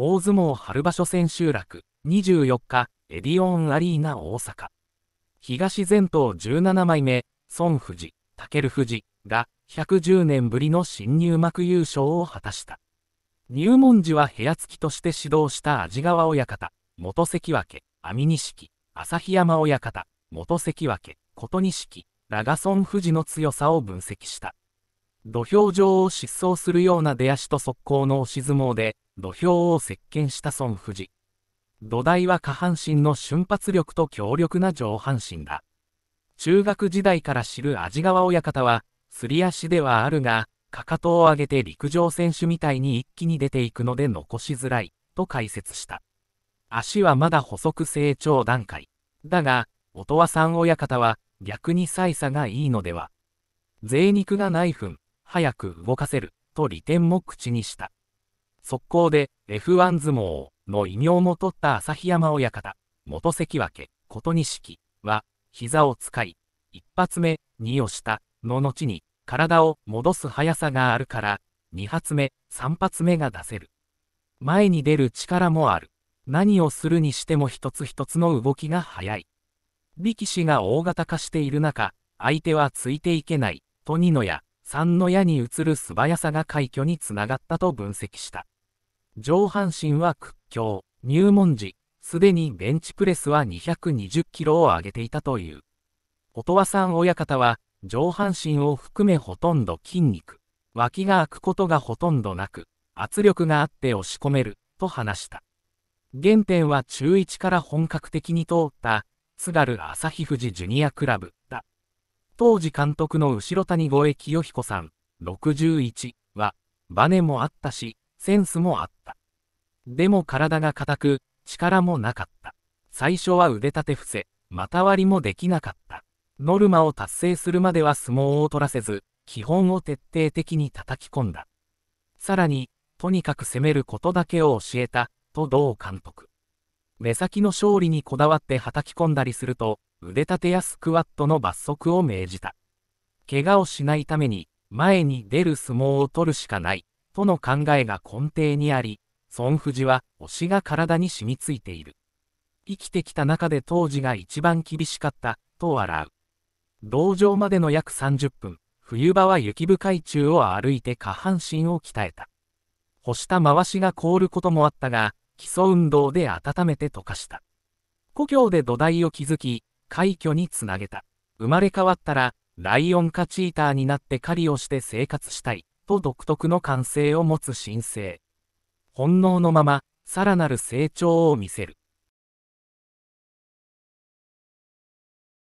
大相撲春場所千秋楽24日エディオンアリーナ大阪東前頭17枚目孫富士武富士が110年ぶりの新入幕優勝を果たした入門時は部屋付きとして指導した安治川親方元関脇網錦旭山親方元関脇琴錦らが孫富士の強さを分析した土俵上を疾走するような出足と速攻の押し相撲で土俵を席巻した孫富士。土台は下半身の瞬発力と強力な上半身だ。中学時代から知る安治川親方は、すり足ではあるが、かかとを上げて陸上選手みたいに一気に出ていくので残しづらい、と解説した。足はまだ細く成長段階。だが、音羽さん親方は、逆に異差がいいのでは。贅肉がない分、早く動かせる、と利点も口にした。速攻で F1 相撲の異名も取った旭山親方、元関脇、琴錦は、膝を使い、一発目、2をしたの後に、体を戻す速さがあるから、2発目、3発目が出せる。前に出る力もある。何をするにしても一つ一つの動きが速い。力士が大型化している中、相手はついていけない、と2の矢、3の矢に移る素早さが快挙につながったと分析した。上半身は屈強、入門時、すでにベンチプレスは220キロを上げていたという。音羽さん親方は、上半身を含めほとんど筋肉、脇が開くことがほとんどなく、圧力があって押し込める、と話した。原点は中1から本格的に通った、津軽朝日富士ジュニアクラブだ。当時監督の後ろ谷越清彦さん、61は、バネもあったし、センスもあった。でも体が硬く、力もなかった。最初は腕立て伏せ、股割りもできなかった。ノルマを達成するまでは相撲を取らせず、基本を徹底的に叩き込んだ。さらに、とにかく攻めることだけを教えた、と同監督。目先の勝利にこだわって叩き込んだりすると、腕立てやスクワットの罰則を命じた。怪我をしないために、前に出る相撲を取るしかない、との考えが根底にあり、孫富士は推しが体に染みついている。生きてきた中で当時が一番厳しかった、と笑う。道場までの約30分、冬場は雪深い中を歩いて下半身を鍛えた。干した回しが凍ることもあったが、基礎運動で温めて溶かした。故郷で土台を築き、快挙につなげた。生まれ変わったら、ライオンかチーターになって狩りをして生活したい。と独特の感性を持つ神聖。本能のまま、さらなる成長を見せる。